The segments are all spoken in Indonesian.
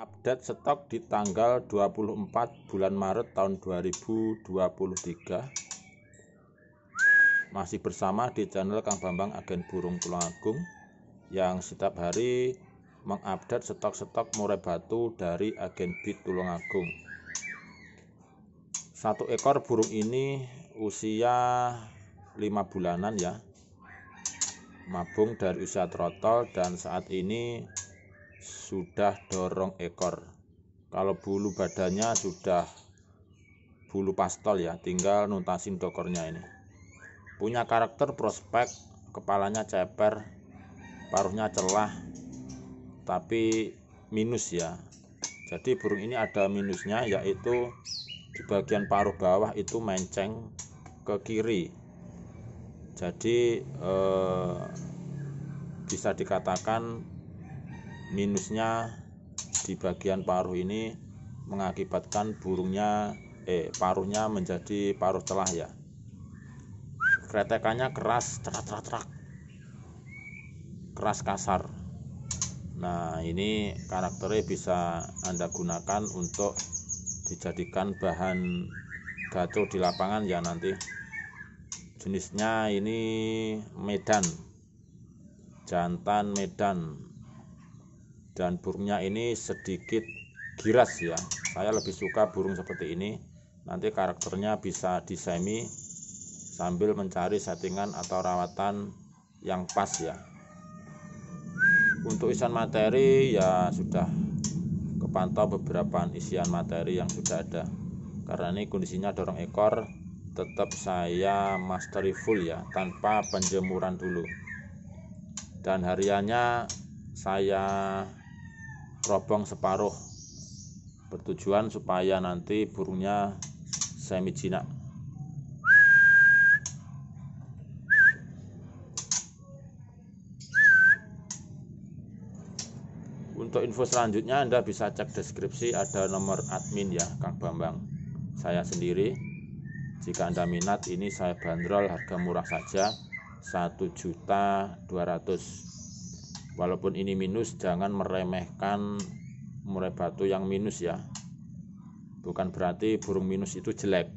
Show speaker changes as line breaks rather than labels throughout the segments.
Update stok di tanggal 24 bulan Maret tahun 2023 Masih bersama di channel Kang Bambang Agen Burung Tulung Agung Yang setiap hari mengupdate stok-stok murai batu dari agen bit Tulung Agung Satu ekor burung ini usia 5 bulanan ya Mabung dari usia trotol dan saat ini sudah dorong ekor. Kalau bulu badannya sudah bulu pastol ya, tinggal nuntasin dokornya ini. Punya karakter prospek, kepalanya ceper, paruhnya celah, tapi minus ya. Jadi burung ini ada minusnya yaitu di bagian paruh bawah itu menceng ke kiri. Jadi eh, bisa dikatakan minusnya di bagian paruh ini mengakibatkan burungnya eh paruhnya menjadi paruh celah ya kretekannya keras terak terak terak keras kasar nah ini karakternya bisa anda gunakan untuk dijadikan bahan gacor di lapangan ya nanti jenisnya ini medan jantan medan dan burungnya ini sedikit giras ya saya lebih suka burung seperti ini nanti karakternya bisa disemi sambil mencari settingan atau rawatan yang pas ya untuk isian materi ya sudah kepantau beberapa isian materi yang sudah ada karena ini kondisinya dorong ekor tetap saya mastery full ya tanpa penjemuran dulu dan hariannya saya robong separuh bertujuan supaya nanti burungnya semi jinak untuk info selanjutnya Anda bisa cek deskripsi ada nomor admin ya Kang Bambang saya sendiri jika Anda minat ini saya bandrol harga murah saja 1 juta 200 walaupun ini minus jangan meremehkan murai batu yang minus ya bukan berarti burung minus itu jelek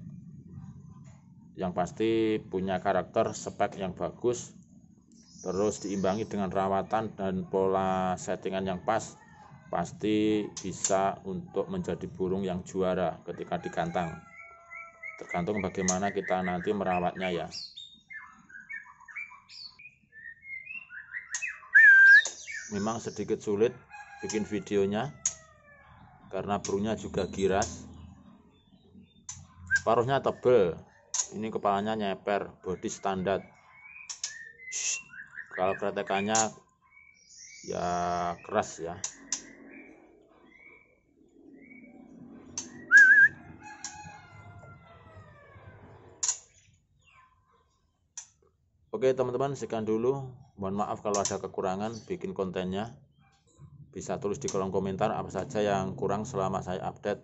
yang pasti punya karakter spek yang bagus terus diimbangi dengan rawatan dan pola settingan yang pas pasti bisa untuk menjadi burung yang juara ketika dikantang tergantung bagaimana kita nanti merawatnya ya memang sedikit sulit bikin videonya karena burungnya juga giras paruhnya tebel ini kepalanya nyeper body standar kalau kretekannya ya keras ya Oke teman-teman sekian dulu mohon maaf kalau ada kekurangan bikin kontennya bisa tulis di kolom komentar apa saja yang kurang selama saya update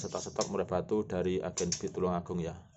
stok-stok eh, murai batu dari agen Bitulung Agung ya